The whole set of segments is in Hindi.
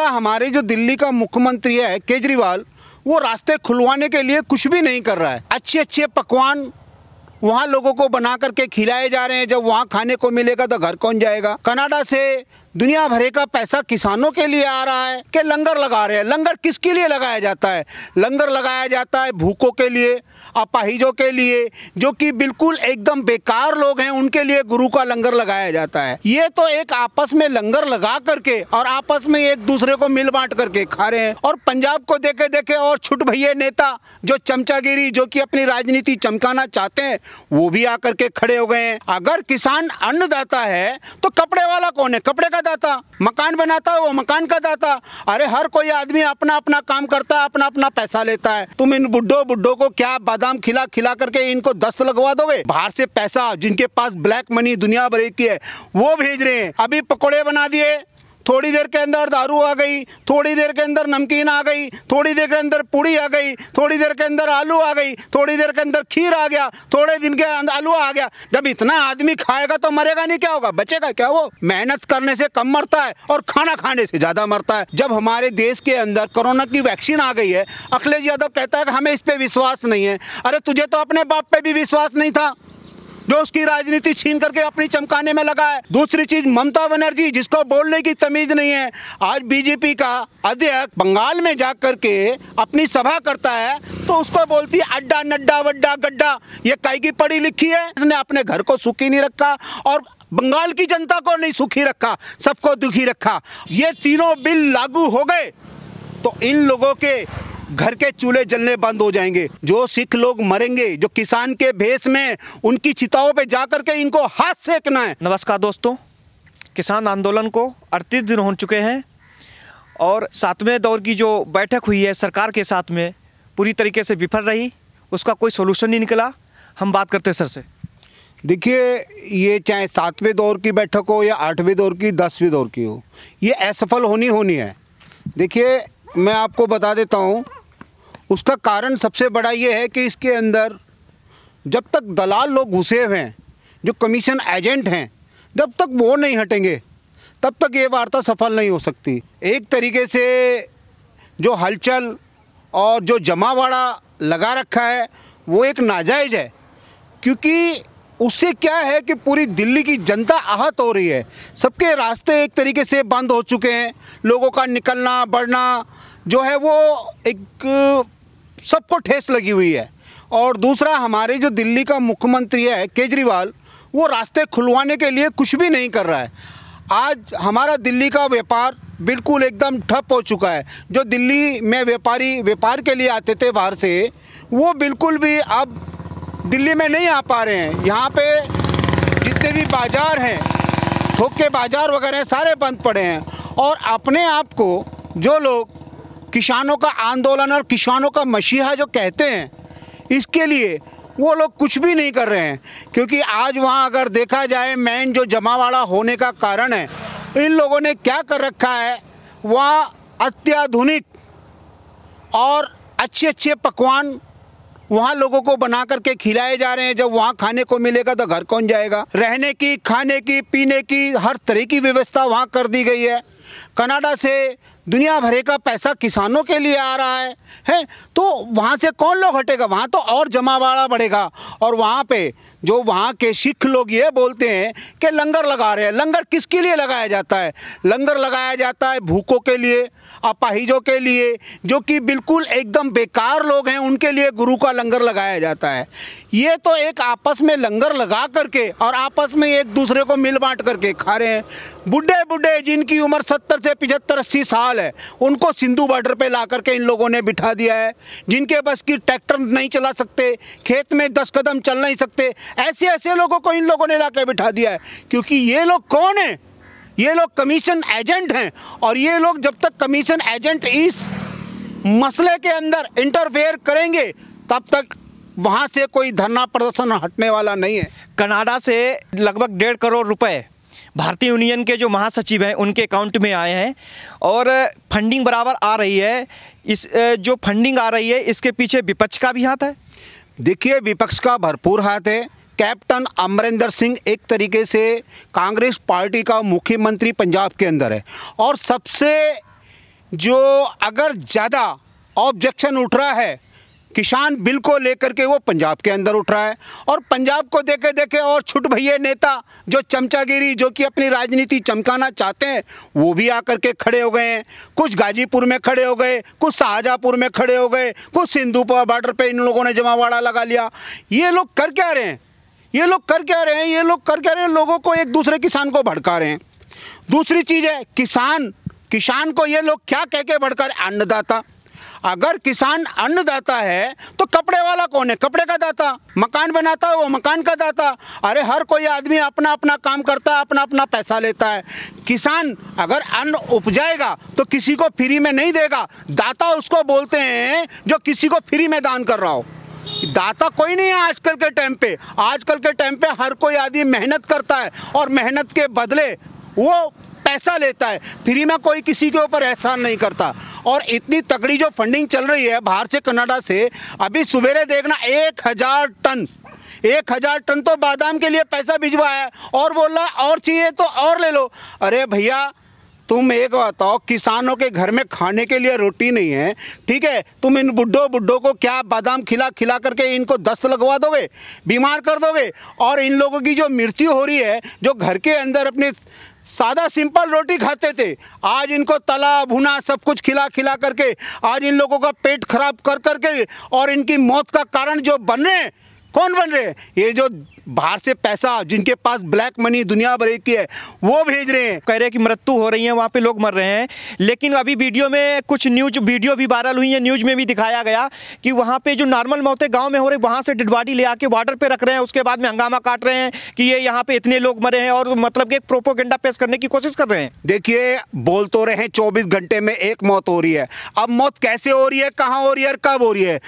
का हमारे जो दिल्ली का मुख्यमंत्री है केजरीवाल वो रास्ते खुलवाने के लिए कुछ भी नहीं कर रहा है अच्छे अच्छे पकवान वहाँ लोगों को बना करके खिलाए जा रहे हैं जब वहाँ खाने को मिलेगा तो घर कौन जाएगा कनाडा से दुनिया भरे का पैसा किसानों के लिए आ रहा है कि लंगर लगा रहे हैं लंगर किसके लिए लगाया जाता है लंगर लगाया जाता है भूखों के लिए अपाहिजों के लिए जो कि बिल्कुल एकदम बेकार लोग हैं उनके लिए गुरु का लंगर लगाया जाता है ये तो एक आपस में लंगर लगा करके और आपस में एक दूसरे को मिल बांट करके खा रहे हैं और पंजाब को देखे देखे और छुट भैया नेता जो चमचागिरी जो कि अपनी राजनीति चमकाना चाहते हैं वो भी आकर के खड़े हो गए हैं अगर किसान अन्नदाता है तो कपड़े वाला कौन है कपड़े का का दाता मकान बनाता है वो मकान का दाता अरे हर कोई आदमी अपना अपना काम करता है अपना अपना पैसा लेता है तुम इन बुड्ढो बुड्ढो को क्या बादाम खिला खिला करके इनको दस्त लगवा दोगे बाहर से पैसा जिनके पास ब्लैक मनी दुनिया भर की है वो भेज रहे हैं अभी पकौड़े बना दिए थोड़ी देर के अंदर दारू आ गई थोड़ी देर के अंदर नमकीन आ गई थोड़ी देर के अंदर पूड़ी आ गई थोड़ी देर के अंदर आलू आ गई थोड़ी देर के अंदर खीर आ गया थोड़े दिन के अंदर आलू आ गया जब इतना आदमी खाएगा तो मरेगा नहीं क्या होगा बचेगा क्या वो मेहनत करने से कम मरता है और खाना खाने से ज़्यादा मरता है जब हमारे देश के अंदर कोरोना की वैक्सीन आ गई है अखिलेश यादव कहता है कि हमें इस पर विश्वास नहीं है अरे तुझे तो अपने बाप पे भी विश्वास नहीं था जो उसकी राजनीति छीन करके अपनी चमकाने में लगा है दूसरी चीज ममता बनर्जी जिसको बोलने की तमीज नहीं है आज बीजेपी का अध्यक्ष बंगाल में जा करके अपनी सभा करता है तो उसको बोलती है अड्डा नड्डा वड्डा गड्ढा ये कई की पढ़ी लिखी है इसने अपने घर को सुखी नहीं रखा और बंगाल की जनता को नहीं सुखी रखा सबको दुखी रखा ये तीनों बिल लागू हो गए तो इन लोगों के घर के चूल्हे जलने बंद हो जाएंगे जो सिख लोग मरेंगे जो किसान के भेस में उनकी चिताओं पे जा के इनको हाथ सेकना है नमस्कार दोस्तों किसान आंदोलन को अड़तीस दिन हो चुके हैं और सातवें दौर की जो बैठक हुई है सरकार के साथ में पूरी तरीके से विफल रही उसका कोई सोल्यूशन नहीं निकला हम बात करते सर से देखिए ये चाहे सातवें दौर की बैठक हो या आठवें दौर की दसवें दौर की हो ये असफल होनी होनी है देखिए मैं आपको बता देता हूँ उसका कारण सबसे बड़ा ये है कि इसके अंदर जब तक दलाल लोग घुसे हुए हैं जो कमीशन एजेंट हैं जब तक वो नहीं हटेंगे तब तक ये वार्ता सफल नहीं हो सकती एक तरीके से जो हलचल और जो जमावाड़ा लगा रखा है वो एक नाजायज़ है क्योंकि उससे क्या है कि पूरी दिल्ली की जनता आहत हो रही है सबके रास्ते एक तरीके से बंद हो चुके हैं लोगों का निकलना बढ़ना जो है वो एक सबको ठेस लगी हुई है और दूसरा हमारे जो दिल्ली का मुख्यमंत्री है केजरीवाल वो रास्ते खुलवाने के लिए कुछ भी नहीं कर रहा है आज हमारा दिल्ली का व्यापार बिल्कुल एकदम ठप हो चुका है जो दिल्ली में व्यापारी व्यापार के लिए आते थे बाहर से वो बिल्कुल भी अब दिल्ली में नहीं आ पा रहे हैं यहाँ पे जितने भी बाज़ार हैं थोक के बाज़ार वगैरह सारे बंद पड़े हैं और अपने आप को जो लोग किसानों का आंदोलन और किसानों का मसीहा जो कहते हैं इसके लिए वो लोग कुछ भी नहीं कर रहे हैं क्योंकि आज वहाँ अगर देखा जाए मेन जो जमावाड़ा होने का कारण है इन लोगों ने क्या कर रखा है वहाँ अत्याधुनिक और अच्छे अच्छे पकवान वहाँ लोगों को बना करके खिलाए जा रहे हैं जब वहाँ खाने को मिलेगा तो घर कौन जाएगा रहने की खाने की पीने की हर तरह की व्यवस्था वहाँ कर दी गई है कनाडा से दुनिया भरे का पैसा किसानों के लिए आ रहा है हैं तो वहाँ से कौन लोग हटेगा वहाँ तो और जमावाड़ा बढ़ेगा और वहाँ पे जो वहाँ के सिख लोग ये बोलते हैं कि लंगर लगा रहे हैं लंगर किसके लिए लगाया जाता है लंगर लगाया जाता है भूखों के लिए अपाहिजों के लिए जो कि बिल्कुल एकदम बेकार लोग हैं उनके लिए गुरु का लंगर लगाया जाता है ये तो एक आपस में लंगर लगा करके और आपस में एक दूसरे को मिल बांट करके खा रहे हैं बुढ़े बुढ़े जिनकी उम्र सत्तर से पिछहत्तर अस्सी साल है उनको सिंधु बॉर्डर पर ला करके इन लोगों ने बिठा दिया है जिनके बस की ट्रैक्टर नहीं चला सकते खेत में दस कदम चल नहीं सकते ऐसे ऐसे लोगों को इन लोगों ने ला बिठा दिया है क्योंकि ये लोग कौन है ये लोग कमीशन एजेंट हैं और ये लोग जब तक कमीशन एजेंट इस मसले के अंदर इंटरफेयर करेंगे तब तक वहाँ से कोई धरना प्रदर्शन हटने वाला नहीं है कनाडा से लगभग डेढ़ करोड़ रुपए भारतीय यूनियन के जो महासचिव हैं उनके अकाउंट में आए हैं और फंडिंग बराबर आ रही है इस जो फंडिंग आ रही है इसके पीछे विपक्ष का भी हाथ है देखिए विपक्ष का भरपूर हाथ है कैप्टन अमरिंदर सिंह एक तरीके से कांग्रेस पार्टी का मुख्यमंत्री पंजाब के अंदर है और सबसे जो अगर ज़्यादा ऑब्जेक्शन उठ रहा है किसान बिल को लेकर के वो पंजाब के अंदर उठ रहा है और पंजाब को देखे देखे और छुट भैया नेता जो चमचागिरी जो कि अपनी राजनीति चमकाना चाहते हैं वो भी आकर के खड़े हो गए हैं कुछ गाजीपुर में खड़े हो गए कुछ शाहजहाँपुर में खड़े हो गए कुछ सिंधुपा बॉर्डर पे इन लोगों ने जमावाड़ा लगा लिया ये लोग कर क्या रहे हैं ये लोग कर क्या रहे हैं ये लोग कर क्या रहे हैं लोगों को एक दूसरे किसान को भड़का रहे हैं दूसरी चीज़ है किसान किसान को ये लोग क्या कह के भड़का रहे अन्नदाता अगर किसान अन्नदाता है तो कपड़े वाला कौन है कपड़े का दाता मकान बनाता है वो मकान का दाता अरे हर कोई आदमी अपना अपना काम करता है अपना अपना पैसा लेता है किसान अगर अन्न उपजाएगा तो किसी को फ्री में नहीं देगा दाता उसको बोलते हैं जो किसी को फ्री में दान कर रहा हो दाता कोई नहीं है आजकल के टाइम पे आजकल के टाइम पे हर कोई आदमी मेहनत करता है और मेहनत के बदले वो पैसा लेता है फ्री में कोई किसी के ऊपर एहसान नहीं करता और इतनी तकड़ी जो फंडिंग चल रही है बाहर से कनाडा से अभी सवेरे देखना एक हज़ार टन एक हज़ार टन तो बादाम के लिए पैसा भिजवाया और बोला और चाहिए तो और ले लो अरे भैया तुम एक बताओ किसानों के घर में खाने के लिए रोटी नहीं है ठीक है तुम इन बुढ़ो बुढ़ो को क्या बादाम खिला खिला करके इनको दस्त लगवा दोगे बीमार कर दोगे और इन लोगों की जो मृत्यु हो रही है जो घर के अंदर अपने सादा सिंपल रोटी खाते थे आज इनको तला भुना सब कुछ खिला खिला करके आज इन लोगों का पेट खराब कर करके और इनकी मौत का कारण जो बन रहे हैं कौन बन रहे हैं ये जो बाहर से पैसा जिनके पास ब्लैक मनी दुनिया भर की है वो भेज रहे हैं कह रहे हैं कि मृत्यु हो रही है वहाँ पे लोग मर रहे हैं लेकिन अभी वीडियो में कुछ न्यूज वीडियो भी वायरल हुई है न्यूज में भी दिखाया गया कि वहाँ पे जो नॉर्मल मौतें गाँव में हो रही वहाँ से डिडवाडी ले आके बॉर्डर पर रख रहे हैं उसके बाद में हंगामा काट रहे हैं कि ये यहाँ पे इतने लोग मरे हैं और मतलब कि प्रोपोगेंडा पेश करने की कोशिश कर रहे हैं देखिए बोल तो रहे हैं चौबीस घंटे में एक मौत हो रही है अब मौत कैसे हो रही है कहाँ हो रही है और कब हो रही है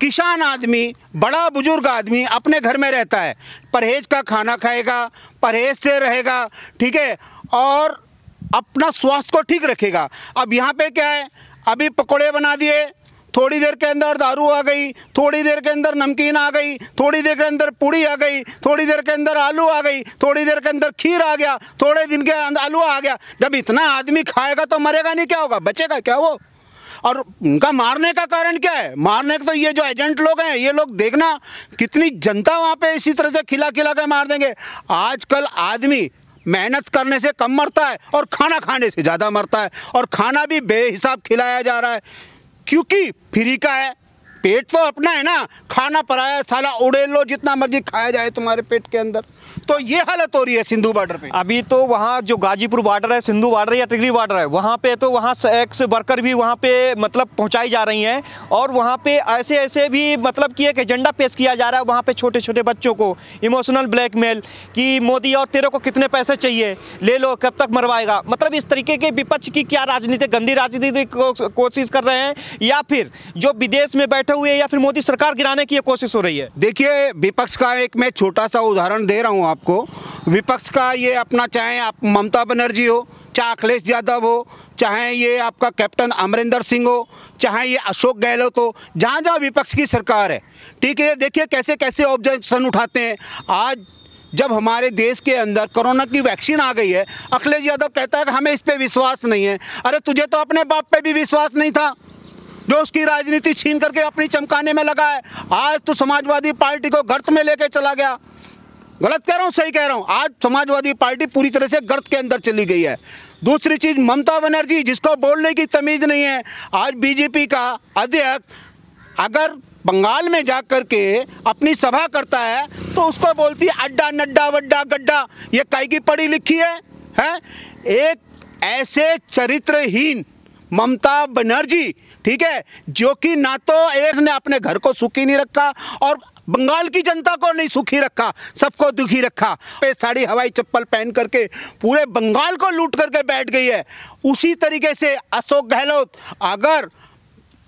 किसान आदमी बड़ा बुजुर्ग आदमी अपने घर में रहता है परहेज का खाना खाएगा परहेज से रहेगा ठीक है और अपना स्वास्थ्य को ठीक रखेगा अब यहाँ पे क्या है अभी पकोड़े बना दिए थोड़ी देर के अंदर दारू आ गई थोड़ी देर के अंदर नमकीन आ गई थोड़ी देर के अंदर पूड़ी आ गई थोड़ी देर के अंदर आलू आ गई थोड़ी देर के अंदर खीर आ गया थोड़े दिन के अंदर आलू आ गया जब इतना आदमी खाएगा तो मरेगा नहीं क्या होगा बचेगा क्या वो और उनका मारने का कारण क्या है मारने का तो ये जो एजेंट लोग हैं ये लोग देखना कितनी जनता वहाँ पे इसी तरह से खिला खिला के मार देंगे आजकल आदमी मेहनत करने से कम मरता है और खाना खाने से ज़्यादा मरता है और खाना भी बेहिसाब खिलाया जा रहा है क्योंकि फ्री का है पेट तो अपना है ना खाना पराया साला उड़ेल लो जितना मर्जी खाया जाए तुम्हारे पेट के अंदर तो ये हालत हो रही है सिंधु बॉर्डर पे अभी तो वहाँ जो गाजीपुर बॉर्डर है सिंधु बॉर्डर या टिगरी बॉर्डर है वहाँ पे तो वहाँ एक्स वर्कर भी वहाँ पे मतलब पहुँचाई जा रही हैं और वहाँ पे ऐसे ऐसे भी मतलब कि एक एजेंडा पेश किया जा रहा है वहाँ पे छोटे छोटे बच्चों को इमोशनल ब्लैकमेल कि मोदी और तेरे को कितने पैसे चाहिए ले लो कब तक मरवाएगा मतलब इस तरीके के विपक्ष की क्या राजनीति गंदी राजनीति कोशिश कर रहे हैं या फिर जो विदेश में बैठे हुए या फिर मोदी सरकार गिराने की कोशिश हो रही है देखिए विपक्ष का एक मैं छोटा सा उदाहरण दे रहा हूँ हूँ आपको विपक्ष का ये अपना चाहे आप ममता बनर्जी हो चाहे अखिलेश यादव हो चाहे ये आपका कैप्टन अमरिंदर सिंह हो चाहे ये अशोक गहलोत हो जहाँ जहाँ विपक्ष की सरकार है ठीक है देखिए कैसे कैसे ऑब्जेक्शन उठाते हैं आज जब हमारे देश के अंदर कोरोना की वैक्सीन आ गई है अखिलेश यादव कहता है कि हमें इस पर विश्वास नहीं है अरे तुझे तो अपने बाप पर भी विश्वास नहीं था जो उसकी राजनीति छीन करके अपनी चमकाने में लगा है आज तो समाजवादी पार्टी को गर्त में लेके चला गया गलत कह रहा हूँ सही कह रहा हूँ आज समाजवादी पार्टी पूरी तरह से गर्त के अंदर चली गई है दूसरी चीज ममता बनर्जी जिसको बोलने की तमीज नहीं है आज बीजेपी का अध्यक्ष अगर बंगाल में जा कर के अपनी सभा करता है तो उसको बोलती है अड्डा नड्डा वड्डा गड्ढा ये काय की पढ़ी लिखी है हैं एक ऐसे चरित्रहीन ममता बनर्जी ठीक है जो कि ना तो एक ने अपने घर को सुखी नहीं रखा और बंगाल की जनता को नहीं सुखी रखा सबको दुखी रखा पे साड़ी हवाई चप्पल पहन करके पूरे बंगाल को लूट करके बैठ गई है उसी तरीके से अशोक गहलोत अगर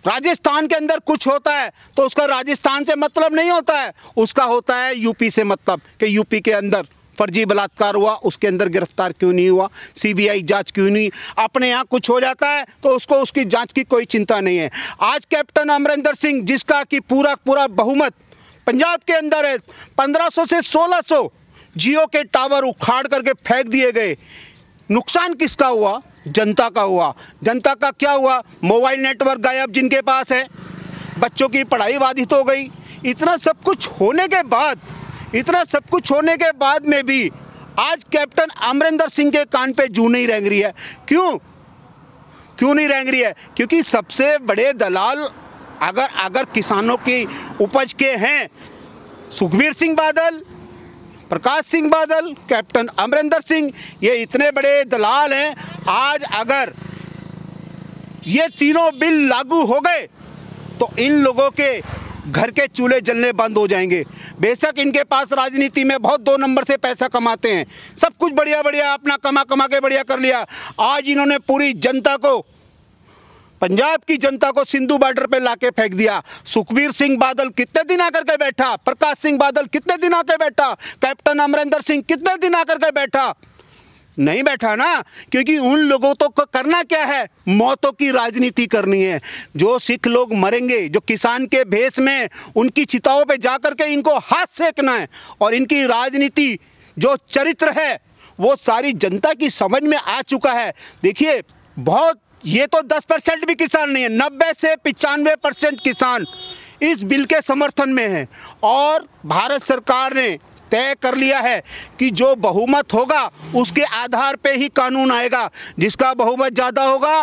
राजस्थान के अंदर कुछ होता है तो उसका राजस्थान से मतलब नहीं होता है उसका होता है यूपी से मतलब कि यूपी के अंदर फर्जी बलात्कार हुआ उसके अंदर गिरफ्तार क्यों नहीं हुआ सीबीआई जांच क्यों नहीं अपने यहाँ कुछ हो जाता है तो उसको उसकी जांच की कोई चिंता नहीं है आज कैप्टन अमरिंदर सिंह जिसका कि पूरा पूरा बहुमत पंजाब के अंदर है 1500 से 1600 जियो के टावर उखाड़ करके फेंक दिए गए नुकसान किसका हुआ जनता का हुआ जनता का क्या हुआ मोबाइल नेटवर्क गायब जिनके पास है बच्चों की पढ़ाई बाधित हो गई इतना सब कुछ होने के बाद इतना सब कुछ होने के बाद में भी आज कैप्टन अमरिंदर सिंह के कान पे जू नहीं रेंग रही है क्यों क्यों नहीं रेंग रही है क्योंकि सबसे बड़े दलाल अगर अगर किसानों की उपज के हैं सुखबीर सिंह बादल प्रकाश सिंह बादल कैप्टन अमरिंदर सिंह ये इतने बड़े दलाल हैं आज अगर ये तीनों बिल लागू हो गए तो इन लोगों के घर के चूल्हे जलने बंद हो जाएंगे बेशक इनके पास राजनीति में बहुत दो नंबर से पैसा कमाते हैं सब कुछ बढ़िया बढ़िया अपना कमा कमा के बढ़िया कर लिया आज इन्होंने पूरी जनता को पंजाब की जनता को सिंधु बॉर्डर पे लाके फेंक दिया सुखबीर सिंह बादल कितने दिन आकर के बैठा प्रकाश सिंह बादल कितने दिन आकर बैठा कैप्टन अमरिंदर सिंह कितने दिन आकर के बैठा नहीं बैठा ना क्योंकि उन लोगों तो को करना क्या है मौतों की राजनीति करनी है जो सिख लोग मरेंगे जो किसान के भेष में उनकी चिताओं पे जाकर के इनको हाथ सेकना है और इनकी राजनीति जो चरित्र है वो सारी जनता की समझ में आ चुका है देखिए बहुत ये तो 10 परसेंट भी किसान नहीं है नब्बे से पचानवे परसेंट किसान इस बिल के समर्थन में हैं और भारत सरकार ने तय कर लिया है कि जो बहुमत होगा उसके आधार पे ही कानून आएगा जिसका बहुमत ज़्यादा होगा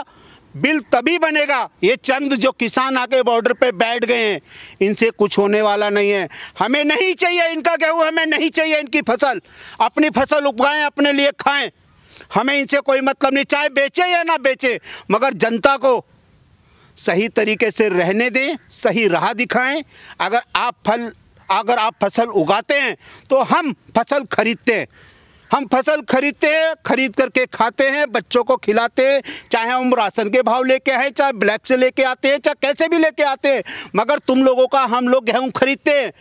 बिल तभी बनेगा ये चंद जो किसान आके बॉर्डर पे बैठ गए हैं इनसे कुछ होने वाला नहीं है हमें नहीं चाहिए इनका गेहूँ हमें नहीं चाहिए इनकी फसल अपनी फसल उगाएं अपने लिए खाएं हमें इनसे कोई मतलब नहीं चाहे बेचे या ना बेचे मगर जनता को सही तरीके से रहने दें सही राह दिखाएं अगर आप फल अगर आप फसल उगाते हैं तो हम फसल खरीदते हैं हम फसल खरीदते हैं खरीद करके खाते हैं बच्चों को खिलाते हैं चाहे हम राशन के भाव लेके आए चाहे ब्लैक से लेके आते हैं चाहे कैसे भी लेके आते हैं मगर तुम लोगों का हम लोग गेहूँ खरीदते हैं